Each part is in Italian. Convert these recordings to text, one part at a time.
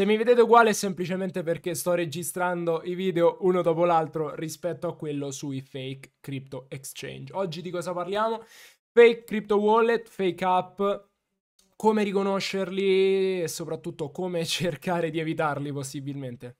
Se mi vedete uguale è semplicemente perché sto registrando i video uno dopo l'altro rispetto a quello sui fake crypto exchange. Oggi di cosa parliamo? Fake crypto wallet, fake app, come riconoscerli e soprattutto come cercare di evitarli possibilmente.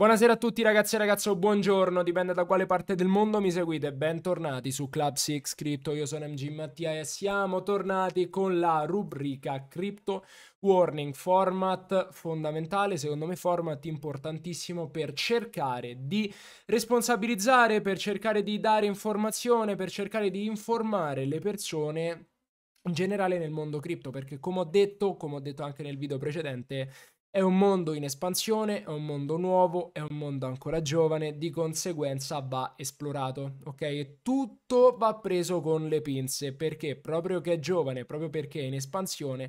Buonasera a tutti ragazzi e ragazze, o buongiorno, dipende da quale parte del mondo mi seguite. Bentornati su Club 6 Crypto, io sono MG Mattia e siamo tornati con la rubrica Crypto Warning, format fondamentale, secondo me format importantissimo per cercare di responsabilizzare, per cercare di dare informazione, per cercare di informare le persone in generale nel mondo cripto, perché come ho detto, come ho detto anche nel video precedente, è un mondo in espansione, è un mondo nuovo, è un mondo ancora giovane, di conseguenza va esplorato, ok? E tutto va preso con le pinze, perché proprio che è giovane, proprio perché è in espansione,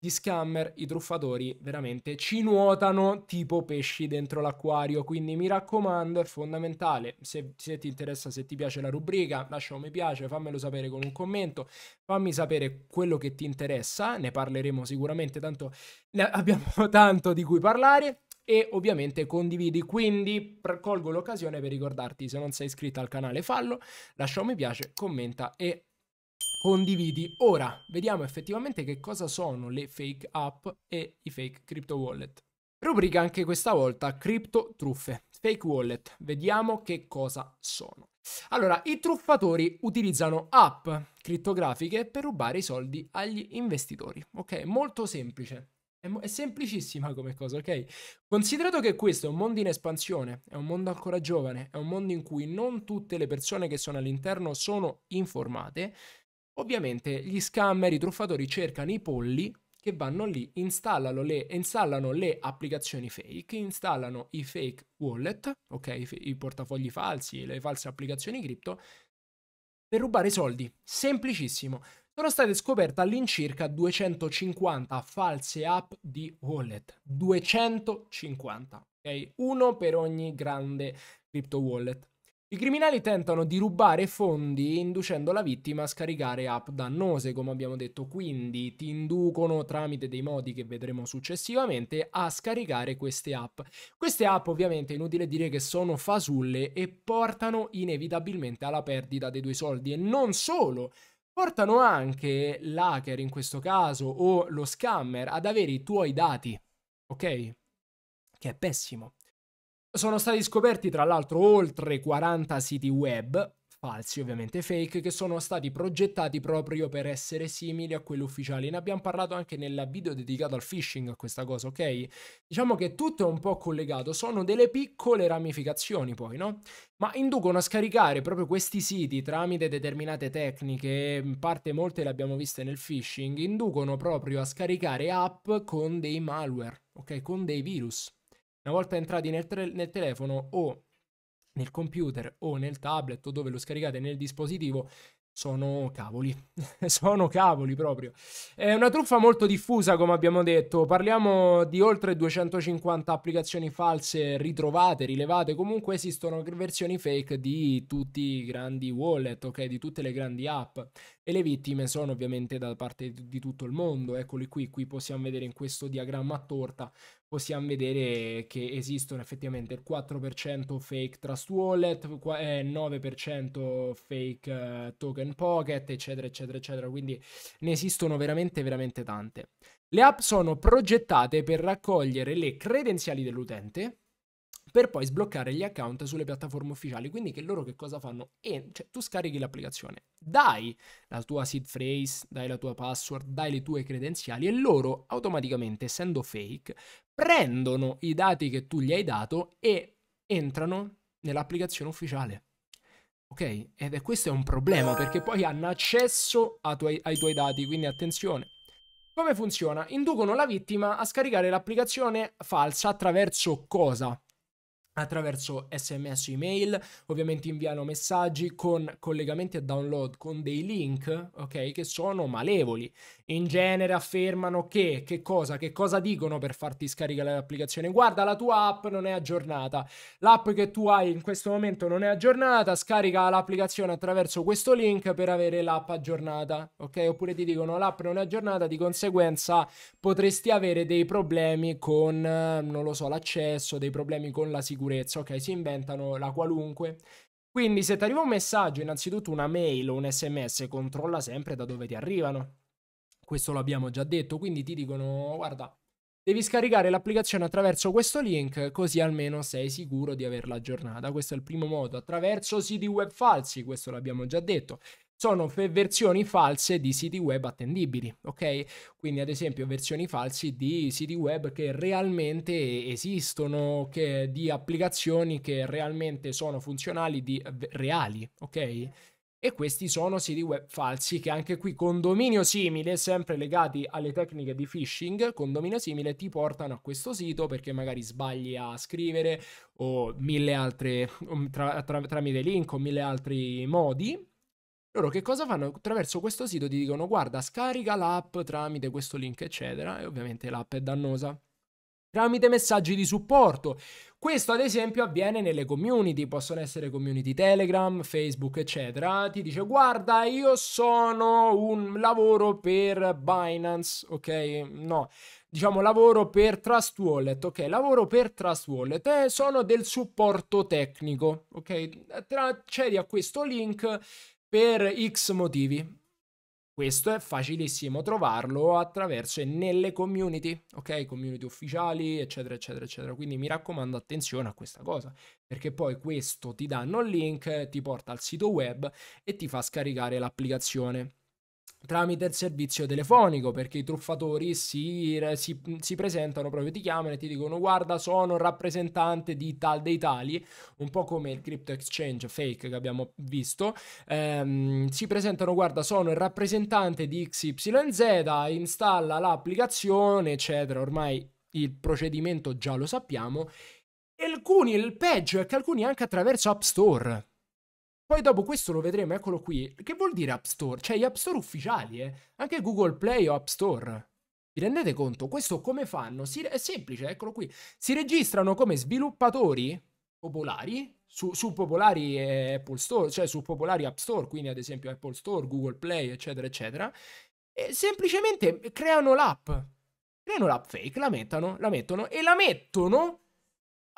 gli scammer, i truffatori veramente ci nuotano tipo pesci dentro l'acquario, quindi mi raccomando è fondamentale, se, se, ti interessa, se ti piace la rubrica, lascia un mi piace, fammelo sapere con un commento, fammi sapere quello che ti interessa, ne parleremo sicuramente, tanto ne abbiamo tanto di cui parlare e ovviamente condividi, quindi colgo l'occasione per ricordarti se non sei iscritto al canale fallo, lascia un mi piace, commenta e condividi. Ora vediamo effettivamente che cosa sono le fake app e i fake crypto wallet. Rubrica anche questa volta cripto truffe, fake wallet. Vediamo che cosa sono. Allora, i truffatori utilizzano app criptografiche per rubare i soldi agli investitori. Ok, molto semplice. è, semplicissima come cosa, ok? Considerato che questo è un mondo in espansione, è un mondo ancora giovane, è un mondo in cui non tutte le persone che sono all'interno sono informate, Ovviamente gli scammer, i truffatori cercano i polli che vanno lì, installano le, installano le applicazioni fake, installano i fake wallet, ok, i portafogli falsi, le false applicazioni cripto, per rubare soldi. Semplicissimo. Sono state scoperte all'incirca 250 false app di wallet. 250, ok? Uno per ogni grande crypto wallet. I criminali tentano di rubare fondi inducendo la vittima a scaricare app dannose, come abbiamo detto, quindi ti inducono tramite dei modi che vedremo successivamente a scaricare queste app. Queste app ovviamente è inutile dire che sono fasulle e portano inevitabilmente alla perdita dei tuoi soldi e non solo, portano anche l'hacker in questo caso o lo scammer ad avere i tuoi dati, ok? Che è pessimo. Sono stati scoperti tra l'altro oltre 40 siti web, falsi ovviamente fake, che sono stati progettati proprio per essere simili a quelli ufficiali. Ne abbiamo parlato anche nel video dedicato al phishing a questa cosa, ok? Diciamo che tutto è un po' collegato, sono delle piccole ramificazioni poi, no? Ma inducono a scaricare proprio questi siti tramite determinate tecniche, in parte molte le abbiamo viste nel phishing, inducono proprio a scaricare app con dei malware, ok? Con dei virus. Una volta entrati nel, tre- nel telefono o nel computer o nel tablet o dove lo scaricate nel dispositivo, sono cavoli, sono cavoli proprio. È una truffa molto diffusa, come abbiamo detto, parliamo di oltre 250 applicazioni false ritrovate, rilevate, comunque esistono versioni fake di tutti i grandi wallet, ok, di tutte le grandi app e le vittime sono ovviamente da parte di tutto il mondo, eccoli qui, qui possiamo vedere in questo diagramma a torta possiamo vedere che esistono effettivamente il 4% fake trust wallet, 9% eh, fake eh, token pocket, eccetera, eccetera, eccetera. Quindi ne esistono veramente, veramente tante. Le app sono progettate per raccogliere le credenziali dell'utente, per poi sbloccare gli account sulle piattaforme ufficiali. Quindi che loro che cosa fanno? E, cioè, tu scarichi l'applicazione, dai la tua seed phrase, dai la tua password, dai le tue credenziali e loro automaticamente, essendo fake, prendono i dati che tu gli hai dato e entrano nell'applicazione ufficiale. Ok? Ed è questo è un problema perché poi hanno accesso tuoi, ai tuoi dati, quindi attenzione. Come funziona? Inducono la vittima a scaricare l'applicazione falsa attraverso cosa? attraverso sms o email, ovviamente inviano messaggi con collegamenti a download con dei link, ok, che sono malevoli. In genere affermano che, che cosa, che cosa dicono per farti scaricare l'applicazione? Guarda, la tua app non è aggiornata, l'app che tu hai in questo momento non è aggiornata, scarica l'applicazione attraverso questo link per avere l'app aggiornata, ok? Oppure ti dicono l'app non è aggiornata, di conseguenza potresti avere dei problemi con, non lo so, l'accesso, dei problemi con la sicurezza sicurezza, ok? Si inventano la qualunque. Quindi se ti arriva un messaggio, innanzitutto una mail o un sms, controlla sempre da dove ti arrivano. Questo lo abbiamo già detto, quindi ti dicono, guarda, devi scaricare l'applicazione attraverso questo link, così almeno sei sicuro di averla aggiornata. Questo è il primo modo, attraverso siti web falsi, questo l'abbiamo già detto sono fe- versioni false di siti web attendibili, ok? Quindi ad esempio versioni false di siti web che realmente esistono, che, di applicazioni che realmente sono funzionali, di, reali, ok? E questi sono siti web falsi che anche qui con dominio simile, sempre legati alle tecniche di phishing, con dominio simile ti portano a questo sito perché magari sbagli a scrivere o mille altre, tra, tra, tramite link o mille altri modi loro che cosa fanno? Attraverso questo sito ti dicono guarda scarica l'app tramite questo link eccetera e ovviamente l'app è dannosa. Tramite messaggi di supporto. Questo ad esempio avviene nelle community, possono essere community Telegram, Facebook eccetera. Ti dice guarda io sono un lavoro per Binance, ok? No, diciamo lavoro per Trust Wallet, ok? Lavoro per Trust Wallet e eh, sono del supporto tecnico, ok? Accedi a questo link per X motivi. Questo è facilissimo trovarlo attraverso e nelle community, ok? Community ufficiali, eccetera, eccetera, eccetera. Quindi mi raccomando, attenzione a questa cosa, perché poi questo ti danno il link, ti porta al sito web e ti fa scaricare l'applicazione tramite il servizio telefonico perché i truffatori si, si, si, presentano proprio, ti chiamano e ti dicono guarda sono rappresentante di tal dei tali, un po' come il crypto exchange fake che abbiamo visto, ehm, si presentano guarda sono il rappresentante di XYZ, installa l'applicazione eccetera, ormai il procedimento già lo sappiamo e alcuni, il peggio è che alcuni anche attraverso App Store poi dopo questo lo vedremo, eccolo qui. Che vuol dire App Store? Cioè gli App Store ufficiali, eh? Anche Google Play o App Store. Vi rendete conto? Questo come fanno? Si, è semplice, eccolo qui. Si registrano come sviluppatori popolari su, su popolari eh, Apple Store, cioè su popolari App Store, quindi ad esempio Apple Store, Google Play, eccetera, eccetera. E semplicemente creano l'app. Creano l'app fake, la mettono, la mettono e la mettono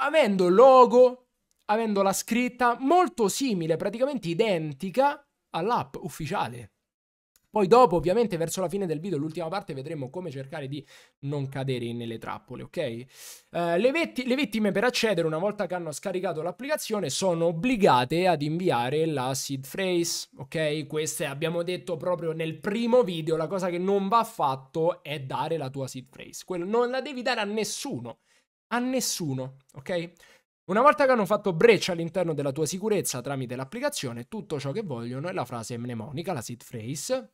avendo logo, avendo la scritta molto simile, praticamente identica all'app ufficiale. Poi dopo, ovviamente, verso la fine del video, l'ultima parte, vedremo come cercare di non cadere nelle trappole, ok? Eh, le, vitt le, vittime per accedere, una volta che hanno scaricato l'applicazione, sono obbligate ad inviare la seed phrase, ok? Queste abbiamo detto proprio nel primo video, la cosa che non va fatto è dare la tua seed phrase. Quello non la devi dare a nessuno, a nessuno, ok? Una volta che hanno fatto breccia all'interno della tua sicurezza tramite l'applicazione, tutto ciò che vogliono è la frase mnemonica, la seed phrase,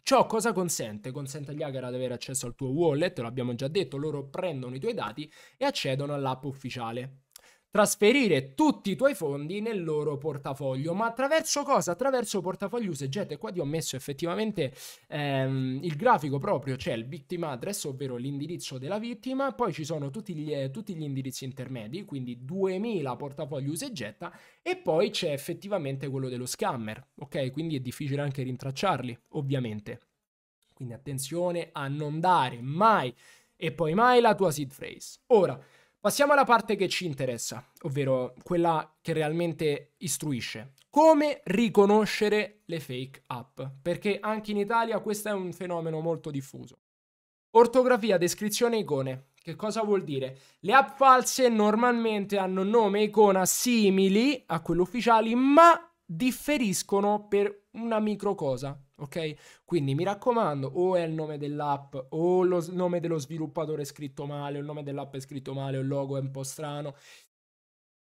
Ciò cosa consente? Consente agli hacker ad avere accesso al tuo wallet, l'abbiamo già detto, loro prendono i tuoi dati e accedono all'app ufficiale trasferire tutti i tuoi fondi nel loro portafoglio. Ma attraverso cosa? Attraverso portafoglio E Qua ti ho messo effettivamente ehm, il grafico proprio, c'è cioè il victim address, ovvero l'indirizzo della vittima, poi ci sono tutti gli, eh, tutti gli indirizzi intermedi, quindi 2000 portafogli usegetta, e poi c'è effettivamente quello dello scammer, ok? Quindi è difficile anche rintracciarli, ovviamente. Quindi attenzione a non dare mai e poi mai la tua seed phrase. Ora, Passiamo alla parte che ci interessa, ovvero quella che realmente istruisce. Come riconoscere le fake app? Perché anche in Italia questo è un fenomeno molto diffuso. Ortografia, descrizione, icone. Che cosa vuol dire? Le app false normalmente hanno nome e icona simili a quelle ufficiali, ma differiscono per una micro cosa ok? Quindi mi raccomando, o è il nome dell'app, o lo, il nome dello sviluppatore è scritto male, o il nome dell'app è scritto male, o il logo è un po' strano.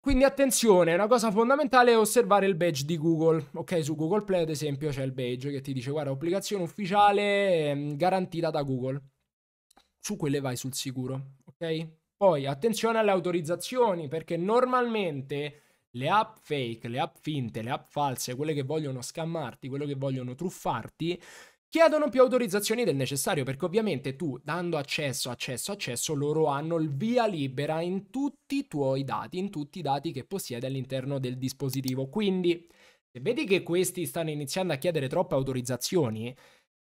Quindi attenzione, una cosa fondamentale è osservare il badge di Google. Ok, su Google Play ad esempio c'è il badge che ti dice guarda, applicazione ufficiale ehm, garantita da Google. Su quelle vai sul sicuro, ok? Poi attenzione alle autorizzazioni perché normalmente le app fake, le app finte, le app false, quelle che vogliono scammarti, quelle che vogliono truffarti, chiedono più autorizzazioni del necessario perché ovviamente tu dando accesso, accesso, accesso loro hanno il via libera in tutti i tuoi dati, in tutti i dati che possiedi all'interno del dispositivo. Quindi se vedi che questi stanno iniziando a chiedere troppe autorizzazioni,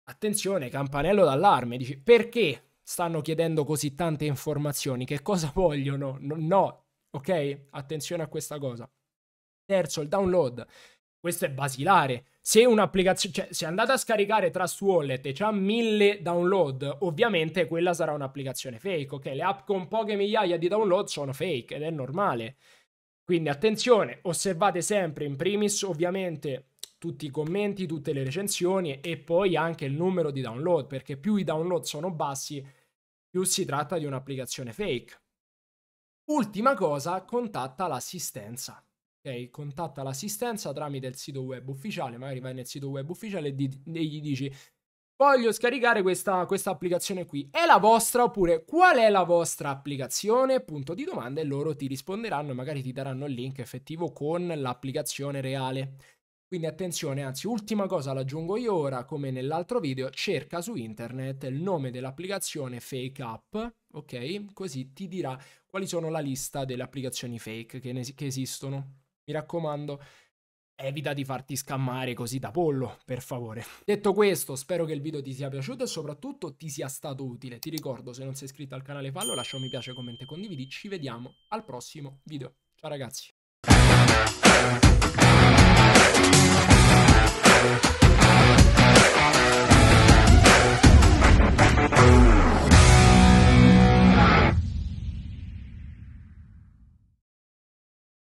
attenzione, campanello d'allarme, dici perché stanno chiedendo così tante informazioni, che cosa vogliono? No, no ok? Attenzione a questa cosa. Terzo, il download. Questo è basilare. Se un'applicazione, cioè se andate a scaricare Trust Wallet e c'ha mille download, ovviamente quella sarà un'applicazione fake, ok? Le app con poche migliaia di download sono fake ed è normale. Quindi attenzione, osservate sempre in primis ovviamente tutti i commenti, tutte le recensioni e poi anche il numero di download, perché più i download sono bassi, più si tratta di un'applicazione fake. Ultima cosa, contatta l'assistenza. Ok, contatta l'assistenza tramite il sito web ufficiale, magari vai nel sito web ufficiale e, di- e gli dici voglio scaricare questa, questa, applicazione qui. È la vostra oppure qual è la vostra applicazione? Punto di domanda e loro ti risponderanno e magari ti daranno il link effettivo con l'applicazione reale. Quindi attenzione, anzi ultima cosa l'aggiungo io ora, come nell'altro video, cerca su internet il nome dell'applicazione fake app, ok? Così ti dirà quali sono la lista delle applicazioni fake che, es che esistono. Mi raccomando, evita di farti scammare così da pollo, per favore. Detto questo, spero che il video ti sia piaciuto e soprattutto ti sia stato utile. Ti ricordo, se non sei iscritto al canale fallo, lascia un mi piace, commenta e condividi. Ci vediamo al prossimo video. Ciao ragazzi. Bye.